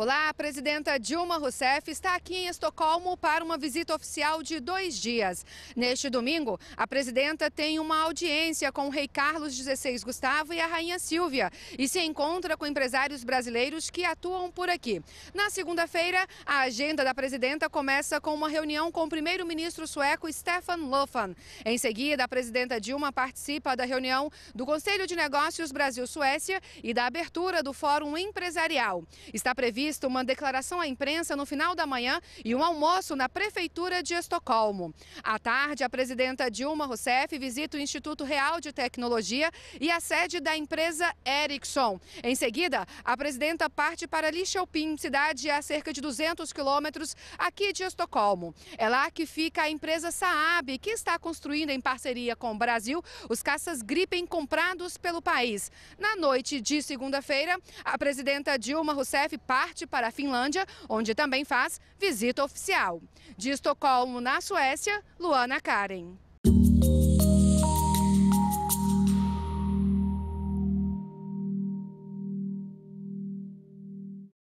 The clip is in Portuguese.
Olá, a presidenta Dilma Rousseff está aqui em Estocolmo para uma visita oficial de dois dias. Neste domingo, a presidenta tem uma audiência com o rei Carlos XVI Gustavo e a rainha Silvia e se encontra com empresários brasileiros que atuam por aqui. Na segunda-feira, a agenda da presidenta começa com uma reunião com o primeiro-ministro sueco Stefan Löfven. Em seguida, a presidenta Dilma participa da reunião do Conselho de Negócios Brasil-Suécia e da abertura do Fórum Empresarial. Está previsto previsto uma declaração à imprensa no final da manhã e um almoço na Prefeitura de Estocolmo. À tarde, a presidenta Dilma Rousseff visita o Instituto Real de Tecnologia e a sede da empresa Ericsson. Em seguida, a presidenta parte para Lixelpim, cidade a cerca de 200 quilômetros aqui de Estocolmo. É lá que fica a empresa Saab, que está construindo em parceria com o Brasil os caças Gripen comprados pelo país. Na noite de segunda-feira, a presidenta Dilma Rousseff parte parte para a Finlândia, onde também faz visita oficial. De Estocolmo, na Suécia, Luana Karen.